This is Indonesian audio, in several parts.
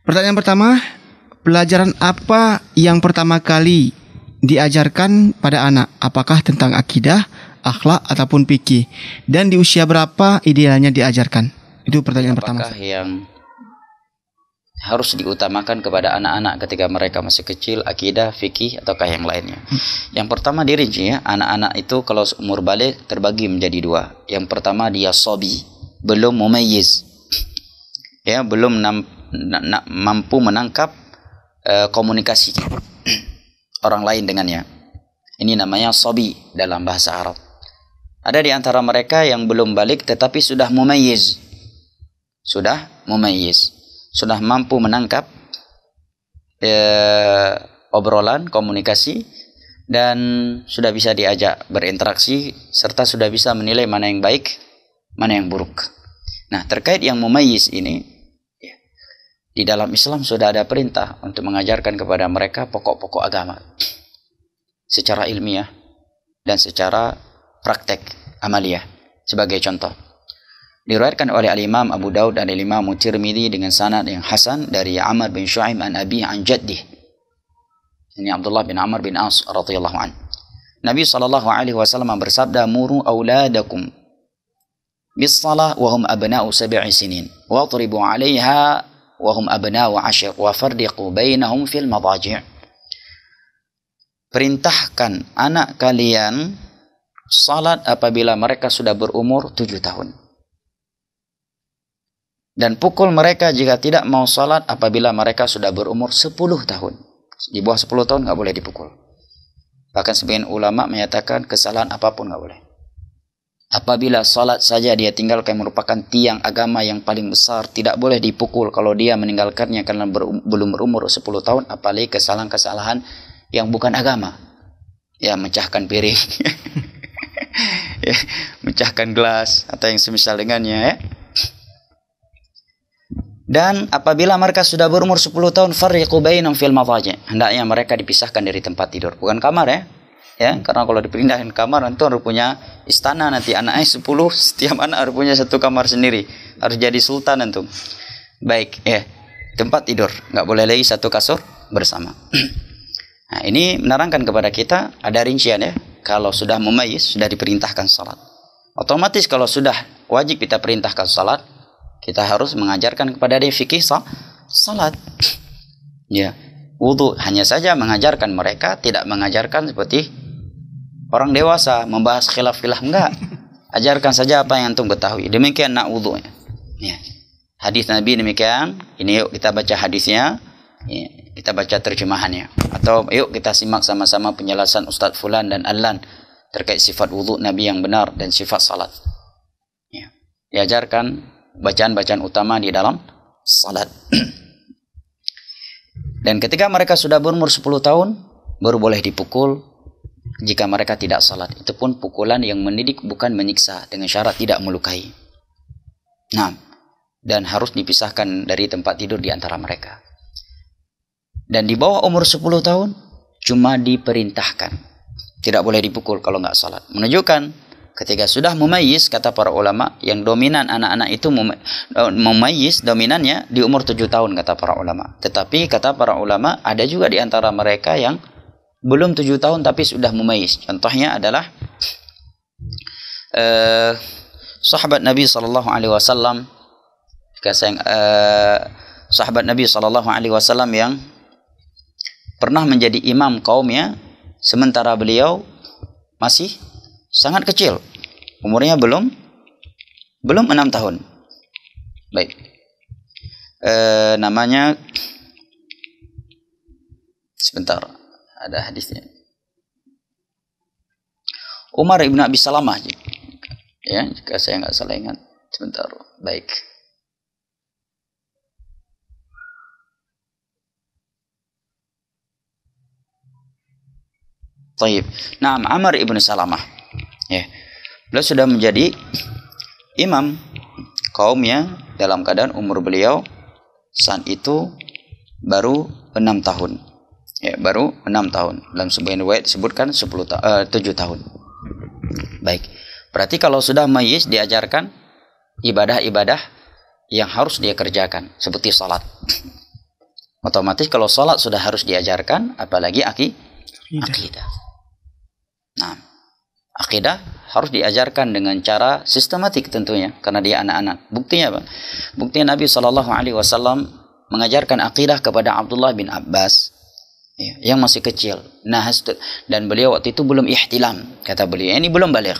Pertanyaan pertama, pelajaran apa yang pertama kali diajarkan pada anak? Apakah tentang akidah, akhlak ataupun fikih? Dan di usia berapa idealnya diajarkan? Itu pertanyaan apakah pertama. yang harus diutamakan kepada anak-anak ketika mereka masih kecil akidah fikih ataukah yang lainnya hmm. yang pertama dirinci ya anak-anak itu kalau umur balik terbagi menjadi dua yang pertama dia sobi belum mumayyiz ya belum mampu menangkap uh, komunikasi orang lain dengannya. Ini namanya sobi dalam bahasa Arab. Ada di antara mereka yang belum balik tetapi sudah mumayyiz. Sudah mumayyiz. Sudah mampu menangkap uh, obrolan, komunikasi dan sudah bisa diajak berinteraksi serta sudah bisa menilai mana yang baik, mana yang buruk. Nah, terkait yang mumayyiz ini di dalam Islam sudah ada perintah untuk mengajarkan kepada mereka pokok-pokok agama secara ilmiah dan secara praktek amalia. Sebagai contoh, diriwayatkan oleh Al-Imam Abu Daud dan Al-Imam Tirmizi dengan sanad yang hasan dari Amr bin Shu'aim an Abi an Jaddi Ini Abdullah bin Amr bin As radhiyallahu an. Nabi sallallahu alaihi wasallam bersabda muru auladakum bis salah wa hum abna'u sab'i sinin wa atribu 'alaiha وهم أبناء عشر وفرقوا بينهم في المضاجع Perintahkan anak kalian salat apabila mereka sudah berumur tujuh tahun. Dan pukul mereka jika tidak mau salat apabila mereka sudah berumur sepuluh tahun. Di bawah sepuluh tahun nggak boleh dipukul. Bahkan sebagian ulama menyatakan kesalahan apapun nggak boleh. Apabila salat saja dia tinggalkan merupakan tiang agama yang paling besar, tidak boleh dipukul kalau dia meninggalkannya karena ber belum berumur 10 tahun, apalagi kesalahan-kesalahan yang bukan agama. Ya, mencahkan piring. ya, mencahkan gelas atau yang semisal dengannya ya. Dan apabila mereka sudah berumur 10 tahun, fariqu bainahum fil Hendaknya mereka dipisahkan dari tempat tidur, bukan kamar ya ya karena kalau dipindahin kamar nanti harus punya istana nanti anaknya 10 setiap anak harus punya satu kamar sendiri harus jadi sultan nanti baik ya tempat tidur nggak boleh lagi satu kasur bersama nah ini menerangkan kepada kita ada rincian ya kalau sudah memayis sudah diperintahkan salat otomatis kalau sudah wajib kita perintahkan salat kita harus mengajarkan kepada dia fikih salat ya wudhu hanya saja mengajarkan mereka tidak mengajarkan seperti orang dewasa membahas khilaf-khilaf enggak. Ajarkan saja apa yang antum ketahui. Demikian nak Ya. Hadis Nabi demikian. Ini yuk kita baca hadisnya. Ya. Kita baca terjemahannya. Atau yuk kita simak sama-sama penjelasan Ustadz Fulan dan Alan terkait sifat wudhu Nabi yang benar dan sifat salat. Ya. Diajarkan bacaan-bacaan utama di dalam salat. dan ketika mereka sudah berumur 10 tahun, baru boleh dipukul, jika mereka tidak salat. Itu pun pukulan yang mendidik bukan menyiksa dengan syarat tidak melukai. Nah, dan harus dipisahkan dari tempat tidur di antara mereka. Dan di bawah umur 10 tahun cuma diperintahkan. Tidak boleh dipukul kalau nggak salat. Menunjukkan ketika sudah memayis, kata para ulama yang dominan anak-anak itu memayis eh, dominannya di umur 7 tahun kata para ulama. Tetapi kata para ulama ada juga di antara mereka yang belum tujuh tahun tapi sudah mumayis. Contohnya adalah uh, sahabat Nabi Shallallahu Alaihi Wasallam, uh, sahabat Nabi Shallallahu Alaihi Wasallam yang pernah menjadi imam kaumnya, sementara beliau masih sangat kecil, umurnya belum belum enam tahun. Baik, eh, namanya sebentar ada hadisnya. Umar ibn Abi Salamah ya jika saya nggak salah ingat sebentar baik Taib. Nah, Amr ibn Salamah. Ya. Beliau sudah menjadi imam kaumnya dalam keadaan umur beliau saat itu baru enam tahun ya, baru enam tahun dalam sebuah riwayat disebutkan 10 ta eh, uh, 7 tahun baik berarti kalau sudah mayis diajarkan ibadah-ibadah yang harus dia kerjakan seperti salat otomatis kalau salat sudah harus diajarkan apalagi aki akidah nah akidah harus diajarkan dengan cara sistematik tentunya karena dia anak-anak buktinya apa buktinya Nabi saw mengajarkan akidah kepada Abdullah bin Abbas ya, yang masih kecil. Nah, dan beliau waktu itu belum ihtilam, kata beliau. Ini belum balik.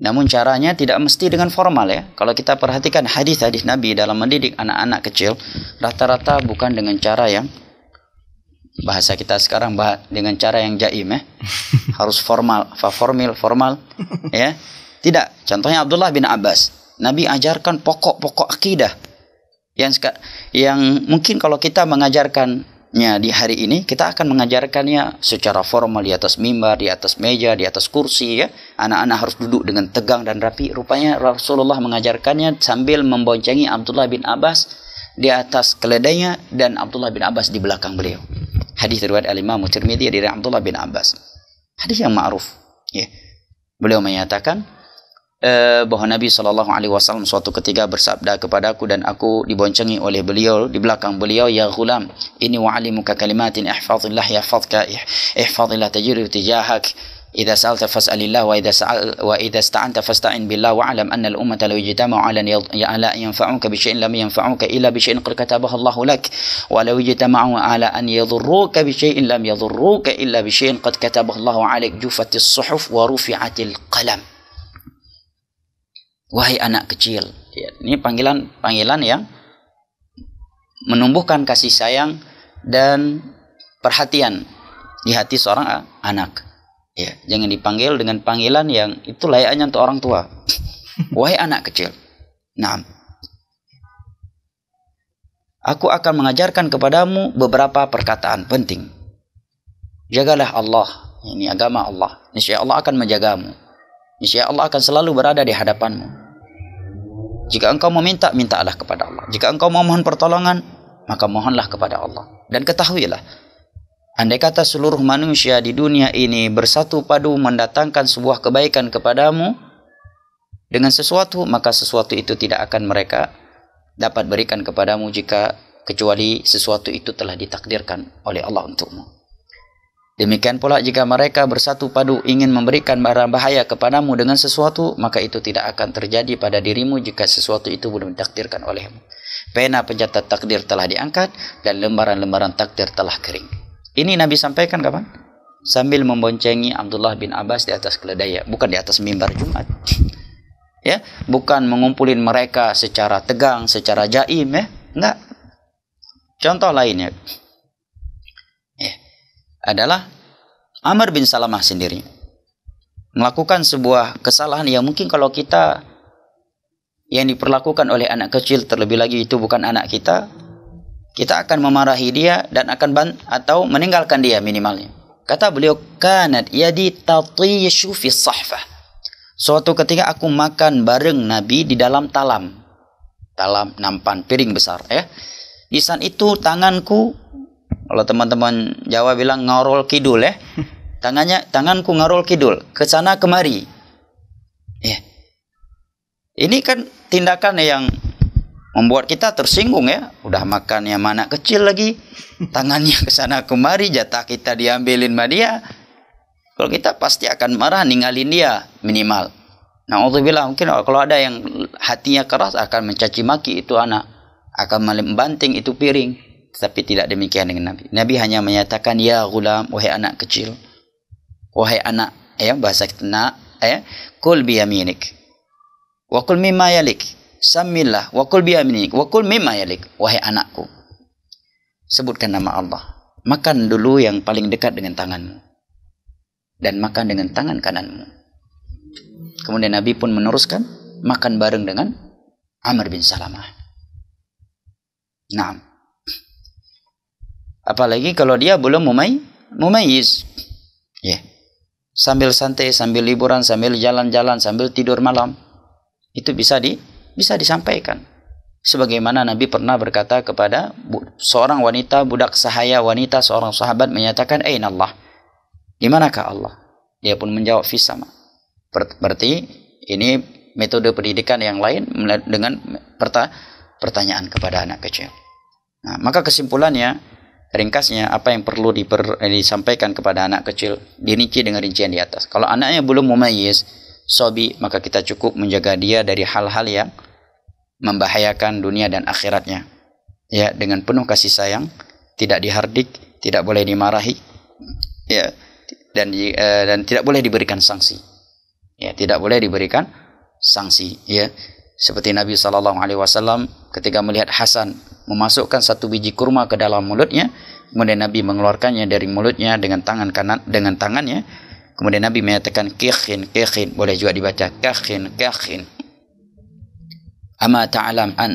Namun caranya tidak mesti dengan formal ya. Kalau kita perhatikan hadis-hadis Nabi dalam mendidik anak-anak kecil, rata-rata bukan dengan cara yang bahasa kita sekarang bah dengan cara yang jaim ya. Harus formal, fa formal, formal ya. Tidak. Contohnya Abdullah bin Abbas. Nabi ajarkan pokok-pokok akidah yang yang mungkin kalau kita mengajarkan nya di hari ini kita akan mengajarkannya secara formal di atas mimbar, di atas meja, di atas kursi ya. Anak-anak harus duduk dengan tegang dan rapi. Rupanya Rasulullah mengajarkannya sambil memboncengi Abdullah bin Abbas di atas keledainya dan Abdullah bin Abbas di belakang beliau. Hadis riwayat Al-Imam Tirmidzi dari Abdullah bin Abbas. Hadis yang ma'ruf ya. Beliau menyatakan Eh, bahawa Nabi sallallahu alaihi wasallam suatu ketika bersabda kepadaku dan aku diboncengi oleh beliau di belakang beliau ya ghulam ini wa alimuka kalimatin ihfazillah yahfazka ihfazillah tajiru tijahak Jika sa'alta fas'alillah wa idza sa'al wa idza sta'anta fasta'in billah wa alam anna al-ummata law ijtama'u 'ala an yanfa'uka bi shay'in lam yanfa'uka illa bi shay'in qad katabahu Allah lak wa law ijtama'u 'ala an yadhurruka bi shay'in lam yadhurruka illa bi shay'in qad katabahu Allah 'alaik jufatis suhuf wa rufi'atil qalam wahai anak kecil. Iya, ini panggilan panggilan yang menumbuhkan kasih sayang dan perhatian di hati seorang anak. Ya, jangan dipanggil dengan panggilan yang itu layaknya untuk orang tua. wahai anak kecil. Nah, aku akan mengajarkan kepadamu beberapa perkataan penting. Jagalah Allah. Ini agama Allah. Niscaya Allah akan menjagamu Niscaya Allah akan selalu berada di hadapanmu. Jika engkau meminta, mintalah kepada Allah. Jika engkau memohon pertolongan, maka mohonlah kepada Allah. Dan ketahuilah, andai kata seluruh manusia di dunia ini bersatu padu mendatangkan sebuah kebaikan kepadamu dengan sesuatu, maka sesuatu itu tidak akan mereka dapat berikan kepadamu jika kecuali sesuatu itu telah ditakdirkan oleh Allah untukmu. Demikian pula jika mereka bersatu padu ingin memberikan barang bahaya kepadamu dengan sesuatu, maka itu tidak akan terjadi pada dirimu jika sesuatu itu belum ditakdirkan olehmu. Pena pencatat takdir telah diangkat dan lembaran-lembaran takdir telah kering. Ini Nabi sampaikan kapan? Sambil memboncengi Abdullah bin Abbas di atas keledai, bukan di atas mimbar Jumat. ya, bukan mengumpulin mereka secara tegang, secara jaim ya. Enggak. Contoh lainnya, adalah Amr bin Salamah sendiri melakukan sebuah kesalahan yang mungkin kalau kita yang diperlakukan oleh anak kecil terlebih lagi itu bukan anak kita kita akan memarahi dia dan akan ban atau meninggalkan dia minimalnya kata beliau kanat yadi tatiyashu fi sahfah suatu ketika aku makan bareng nabi di dalam talam talam nampan piring besar ya di saat itu tanganku kalau teman-teman Jawa bilang ngarol kidul ya. Tangannya tanganku ngarol kidul ke sana kemari. Ya. Ini kan tindakan yang membuat kita tersinggung ya. Udah makan yang mana kecil lagi, tangannya ke sana kemari, jatah kita diambilin sama dia. Kalau kita pasti akan marah ninggalin dia minimal. Nah, untuk bilang mungkin kalau ada yang hatinya keras akan mencaci maki itu anak, akan membanting itu piring tapi tidak demikian dengan Nabi. Nabi hanya menyatakan ya gulam wahai anak kecil. Wahai anak ya bahasa kita nak ya kul biyaminik. Wa kul mimma yalik. Samillah wa kul wakul wa kul mimma yalik wahai anakku. Sebutkan nama Allah. Makan dulu yang paling dekat dengan tanganmu. Dan makan dengan tangan kananmu. Kemudian Nabi pun meneruskan makan bareng dengan Amr bin Salamah. Naam. Apalagi kalau dia belum mumai mumayis Ya. Sambil santai, sambil liburan, sambil jalan-jalan, sambil tidur malam. Itu bisa di bisa disampaikan. Sebagaimana Nabi pernah berkata kepada seorang wanita budak sahaya wanita seorang sahabat menyatakan eh Allah. Di manakah Allah? Dia pun menjawab fis sama. Berarti ini metode pendidikan yang lain dengan pertanyaan kepada anak kecil. Nah, maka kesimpulannya Ringkasnya apa yang perlu diper, eh, disampaikan kepada anak kecil dirinci dengan rincian di atas. Kalau anaknya belum mumayyiz, sobi, maka kita cukup menjaga dia dari hal-hal yang membahayakan dunia dan akhiratnya. Ya, dengan penuh kasih sayang, tidak dihardik, tidak boleh dimarahi. Ya, dan e, dan tidak boleh diberikan sanksi. Ya, tidak boleh diberikan sanksi, ya. Seperti Nabi Shallallahu alaihi wasallam ketika melihat Hasan memasukkan satu biji kurma ke dalam mulutnya, kemudian Nabi mengeluarkannya dari mulutnya dengan tangan kanan dengan tangannya. Kemudian Nabi menyatakan kikhin kikhin boleh juga dibaca kikhin kikhin. Ama ta'alam an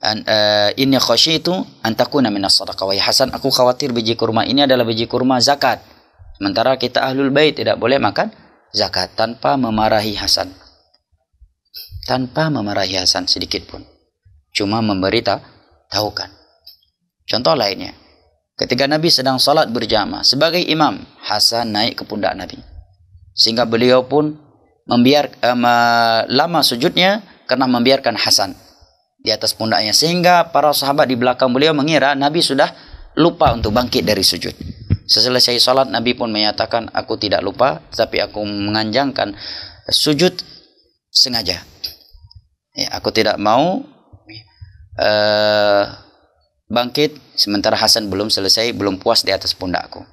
an uh, inni khasyitu an takuna minas sadaqah wahai Hasan aku khawatir biji kurma ini adalah biji kurma zakat. Sementara kita ahlul bait tidak boleh makan zakat tanpa memarahi Hasan. Tanpa memarahi Hasan sedikit pun. Cuma memberita tahukan. Contoh lainnya, ketika Nabi sedang salat berjamaah sebagai imam, Hasan naik ke pundak Nabi. Sehingga beliau pun membiar um, lama sujudnya karena membiarkan Hasan di atas pundaknya sehingga para sahabat di belakang beliau mengira Nabi sudah lupa untuk bangkit dari sujud. Seselesai salat Nabi pun menyatakan aku tidak lupa tapi aku menganjangkan sujud sengaja. Ya, aku tidak mau Eh, bangkit sementara Hasan belum selesai belum puas di atas pundakku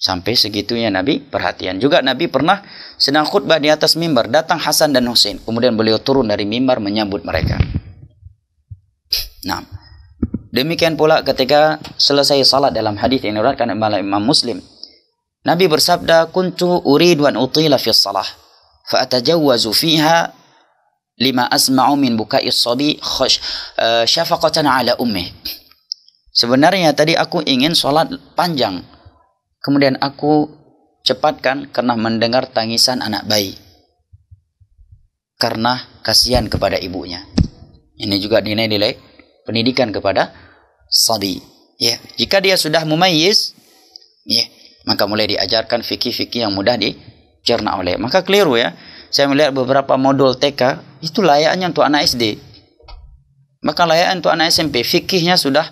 sampai segitunya Nabi perhatian juga Nabi pernah sedang khutbah di atas mimbar datang Hasan dan Husain kemudian beliau turun dari mimbar menyambut mereka nah demikian pula ketika selesai salat dalam hadis yang diriwayatkan oleh Imam Muslim Nabi bersabda kuntu uridu an utila fi salah fa atajawwazu fiha lima asma'u min bukai sobi khush, eh, uh, syafaqatan ala ummi. Sebenarnya tadi aku ingin sholat panjang. Kemudian aku cepatkan karena mendengar tangisan anak bayi. Karena kasihan kepada ibunya. Ini juga nilai-nilai pendidikan kepada sabi. Ya, jika dia sudah mumayyiz, ya, maka mulai diajarkan fikih-fikih yang mudah dicerna oleh. Maka keliru ya saya melihat beberapa modul TK itu layaknya untuk anak SD maka layaknya untuk anak SMP fikihnya sudah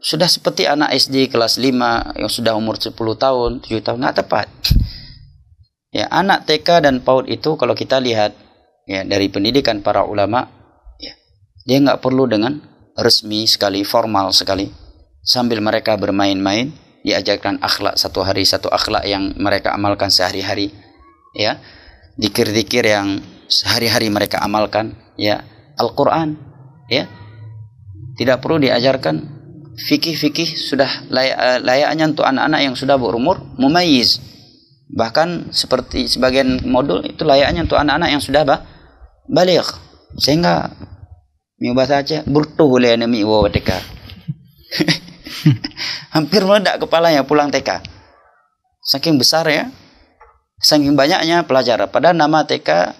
sudah seperti anak SD kelas 5 yang sudah umur 10 tahun 7 tahun nggak tepat ya anak TK dan PAUD itu kalau kita lihat ya dari pendidikan para ulama ya, dia nggak perlu dengan resmi sekali formal sekali sambil mereka bermain-main diajarkan akhlak satu hari satu akhlak yang mereka amalkan sehari-hari ya dikir-dikir yang sehari-hari mereka amalkan ya Al-Quran ya tidak perlu diajarkan fikih-fikih sudah layak, eh, layaknya untuk anak-anak yang sudah berumur mumayiz bahkan seperti sebagian modul itu layaknya untuk anak-anak yang sudah bah, balik sehingga mengubah saja Aceh bertuh nemi wa TK hampir meledak kepalanya pulang TK saking besar ya Saking banyaknya pelajar. Padahal nama TK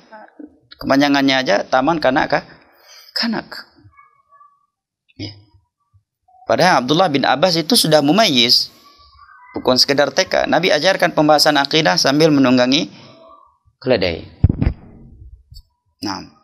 kepanjangannya aja Taman Kanak kah? Kanak. Ya. Padahal Abdullah bin Abbas itu sudah mumayyiz. Bukan sekedar TK. Nabi ajarkan pembahasan akidah sambil menunggangi keledai. Nah.